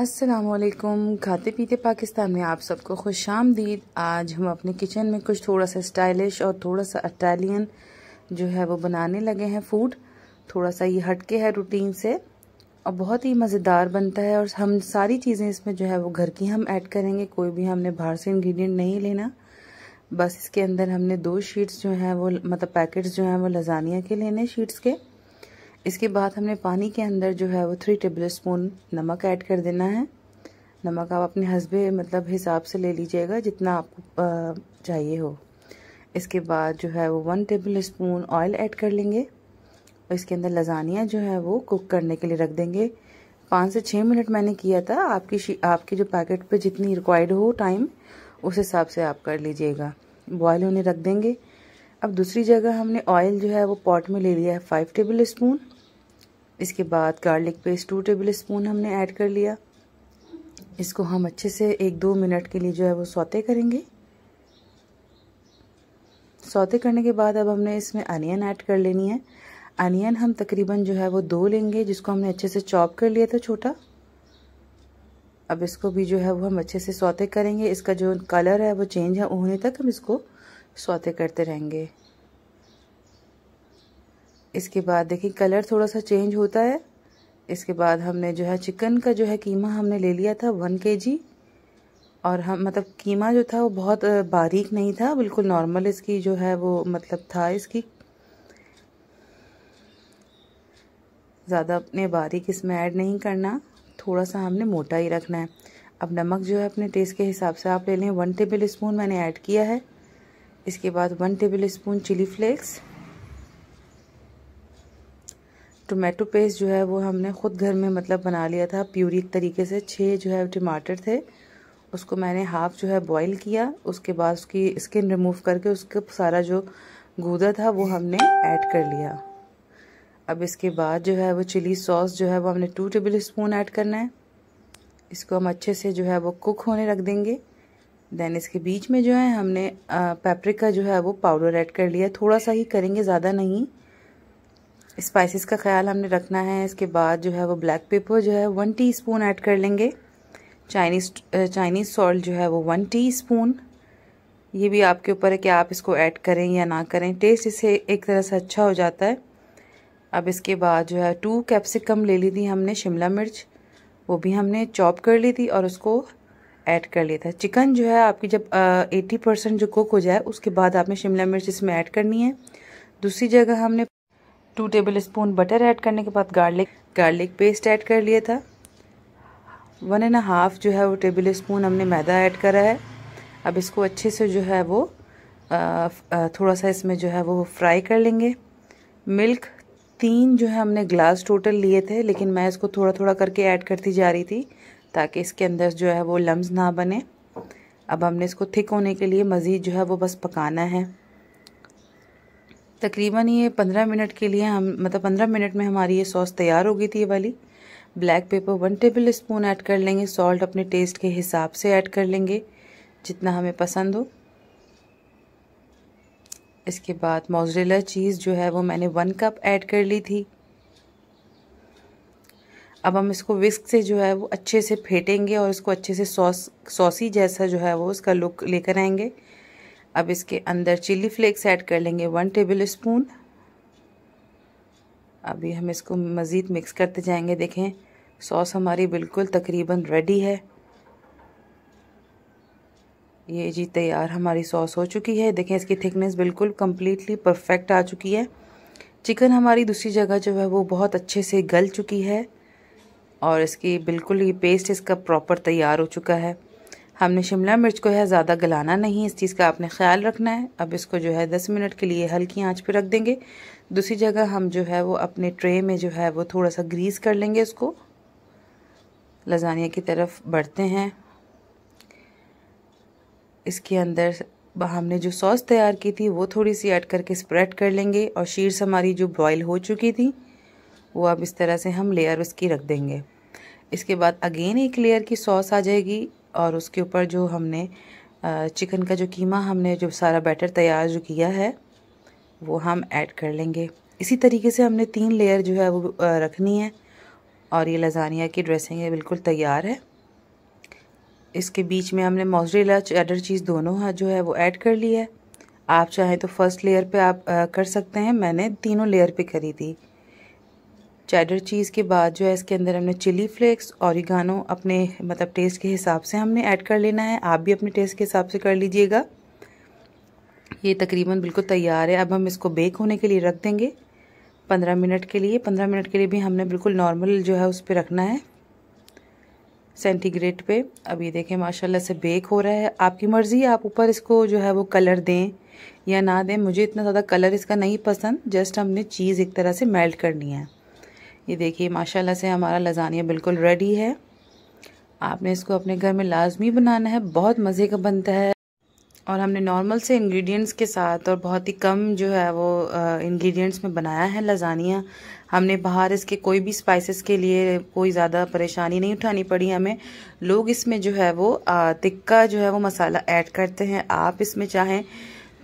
असलकुम खाते पीते पाकिस्तान में आप सबको खुश आमदीद आज हम अपने किचन में कुछ थोड़ा सा स्टाइलिश और थोड़ा सा इटालियन जो है वो बनाने लगे हैं फूड थोड़ा सा ये हटके है रूटीन से और बहुत ही मज़ेदार बनता है और हम सारी चीज़ें इसमें जो है वो घर की हम ऐड करेंगे कोई भी हमने बाहर से इन्ग्रीडियंट नहीं लेना बस इसके अंदर हमने दो शीट्स जो हैं वो मतलब पैकेट्स जो हैं वो लजानिया के लेने शीट्स के इसके बाद हमने पानी के अंदर जो है वो थ्री टेबल स्पून नमक ऐड कर देना है नमक आप अपने हसबे मतलब हिसाब से ले लीजिएगा जितना आपको चाहिए हो इसके बाद जो है वो one tablespoon oil add कर लेंगे और इसके अंदर लजानिया जो है वो कुक करने के लिए रख देंगे पाँच से छः मिनट मैंने किया था आपकी आपके जो पैकेट पे जितनी रिक्वायर्ड हो टाइम उस हिसाब से आप कर लीजिएगा बॉयल होने रख देंगे अब दूसरी जगह हमने ऑयल जो है वो पॉट में ले लिया है फाइव टेबल स्पून इसके बाद garlic paste two tablespoon हमने ऐड कर लिया इसको हम अच्छे से एक दो मिनट के लिए जो है वो सौते करेंगे सौते करने के बाद अब हमने इसमें अनियन ऐड कर लेनी है अनियन हम तकरीबन जो है वो दो लेंगे जिसको हमने अच्छे से चॉप कर लिया था छोटा अब इसको भी जो है वो हम अच्छे से सौते करेंगे इसका जो कलर है वो चेंज है होने तक हम इसको सौते करते रहेंगे इसके बाद देखिए कलर थोड़ा सा चेंज होता है इसके बाद हमने जो है चिकन का जो है कीमा हमने ले लिया था वन के जी और हम मतलब कीमा जो था वो बहुत बारीक नहीं था बिल्कुल नॉर्मल इसकी जो है वो मतलब था इसकी ज़्यादा अपने बारीक इसमें ऐड नहीं करना थोड़ा सा हमने मोटा ही रखना है अब नमक जो है अपने टेस्ट के हिसाब से आप ले लें वन टेबल स्पून मैंने ऐड किया है इसके बाद one tablespoon chilli flakes tomato paste जो है वो हमने ख़ुद घर में मतलब बना लिया था प्यूरी तरीके से छः जो है टमाटर थे उसको मैंने हाफ़ जो है बॉईल किया उसके बाद उसकी स्किन रिमूव करके उसका सारा जो गूदा था वो हमने ऐड कर लिया अब इसके बाद जो है वो चिली सॉस जो है वो हमने टू टेबल स्पून ऐड करना है इसको हम अच्छे से जो है वो कुक होने रख देंगे देन इसके बीच में जो है हमने पेपरिका जो है वो पाउडर ऐड कर लिया थोड़ा सा ही करेंगे ज़्यादा नहीं स्पाइसेस का ख्याल हमने रखना है इसके बाद जो है वो ब्लैक पेपर जो है वन टीस्पून ऐड कर लेंगे चाइनीज़ चाइनीज़ सॉल्ट जो है वो वन टीस्पून ये भी आपके ऊपर है कि आप इसको ऐड करें या ना करें टेस्ट इसे एक तरह से अच्छा हो जाता है अब इसके बाद जो है टू कैप्सिकम ले ली थी हमने शिमला मिर्च वो भी हमने चॉप कर ली थी और उसको ऐड कर लिया था चिकन जो है आपकी जब एटी uh, परसेंट जो कुक हो जाए उसके बाद आपने शिमला मिर्च इसमें ऐड करनी है दूसरी जगह हमने two tablespoon butter add करने के बाद गार्लिक गार्लिक पेस्ट ऐड कर लिया था वन एंड हाफ जो है वो टेबल स्पून हमने मैदा ऐड करा है अब इसको अच्छे से जो है वो आ, थोड़ा सा इसमें जो है वो फ्राई कर लेंगे मिल्क तीन जो है हमने ग्लास टोटल लिए थे लेकिन मैं इसको थोड़ा थोड़ा करके ऐड करती जा रही थी ताकि इसके अंदर जो है वो लम्ब ना बने अब हमने इसको थिक होने के लिए मज़ीद जो है वो बस पकाना है तकरीबन ये पंद्रह मिनट के लिए हम मतलब पंद्रह मिनट में हमारी ये सॉस तैयार हो गई थी ये वाली black pepper one tablespoon add कर लेंगे सॉल्ट अपने टेस्ट के हिसाब से ऐड कर लेंगे जितना हमें पसंद हो इसके बाद मोजरेला चीज़ जो है वो मैंने वन कप ऐड कर ली थी अब हम इसको विस्क से जो है वो अच्छे से फेंटेंगे और इसको अच्छे से सॉस सौस, सॉसी जैसा जो है वो उसका लुक लेकर आएंगे अब इसके अंदर चिली फ्लेक्स ऐड कर लेंगे वन टेबल स्पून अभी हम इसको मज़ीद मिक्स करते जाएंगे देखें सॉस हमारी बिल्कुल तकरीबन रेडी है ये जी तैयार हमारी सॉस हो चुकी है देखें इसकी थिकनेस बिल्कुल कम्प्लीटली परफेक्ट आ चुकी है चिकन हमारी दूसरी जगह जो है वो बहुत अच्छे से गल चुकी है और इसकी बिल्कुल ये पेस्ट इसका प्रॉपर तैयार हो चुका है हमने शिमला मिर्च को है ज़्यादा गलाना नहीं इस चीज़ का आपने ख्याल रखना है अब इसको जो है दस मिनट के लिए हल्की आँच पर रख देंगे दूसरी जगह हम जो है वो अपने ट्रे में जो है वो थोड़ा सा ग्रीस कर लेंगे इसको लजानिया की तरफ बढ़ते हैं इसके अंदर हमने जो सॉस तैयार की थी वो थोड़ी सी ऐड करके स्प्रेड कर लेंगे और शीर्स हमारी जो बॉयल हो चुकी थी वो अब इस तरह से हम लेयर उसकी रख देंगे इसके बाद अगेन एक लेयर की सॉस आ जाएगी और उसके ऊपर जो हमने चिकन का जो कीमा हमने जो सारा बैटर तैयार जो किया है वो हम ऐड कर लेंगे इसी तरीके से हमने तीन लेयर जो है वो रखनी है और ये लजानिया की ड्रेसिंग है बिल्कुल तैयार है इसके बीच में हमने मोजरेला चैडर चीज़ दोनों हाँ जो है वो ऐड कर ली है आप चाहें तो फर्स्ट लेयर पे आप आ, कर सकते हैं मैंने तीनों लेयर पे करी थी चैडर चीज़ के बाद जो है इसके अंदर हमने चिली फ्लेक्स औरिगानो अपने मतलब टेस्ट के हिसाब से हमने ऐड कर लेना है आप भी अपने टेस्ट के हिसाब से कर लीजिएगा ये तकरीबन बिल्कुल तैयार है अब हम इसको बेक होने के लिए रख देंगे पंद्रह मिनट के लिए पंद्रह मिनट के लिए भी हमने बिल्कुल नॉर्मल जो है उस पर रखना है सेंटीग्रेड पे अब ये देखें माशाल्लाह से बेक हो रहा है आपकी मर्ज़ी आप ऊपर इसको जो है वो कलर दें या ना दें मुझे इतना ज़्यादा कलर इसका नहीं पसंद जस्ट हमने चीज़ एक तरह से मेल्ट करनी है ये देखिए माशाल्लाह से हमारा लजानिया बिल्कुल रेडी है आपने इसको अपने घर में लाजमी बनाना है बहुत मज़े का बनता है और हमने नॉर्मल से इंग्रेडिएंट्स के साथ और बहुत ही कम जो है वो इंग्रेडिएंट्स में बनाया है लजानिया हमने बाहर इसके कोई भी स्पाइसेस के लिए कोई ज़्यादा परेशानी नहीं उठानी पड़ी हमें लोग इसमें जो है वो तिक्का जो है वो मसाला ऐड करते हैं आप इसमें चाहें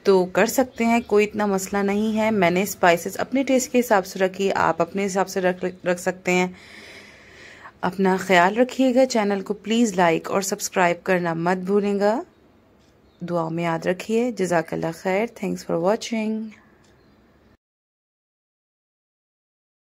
तो कर सकते हैं कोई इतना मसला नहीं है मैंने स्पाइसेस अपने टेस्ट के हिसाब से रखी आप अपने हिसाब से रख रख सकते हैं अपना ख्याल रखिएगा चैनल को प्लीज़ लाइक और सब्सक्राइब करना मत भूलेंगे दुआ में याद रखिए जजाकल्ला खैर थैंक्स फॉर वॉचिंग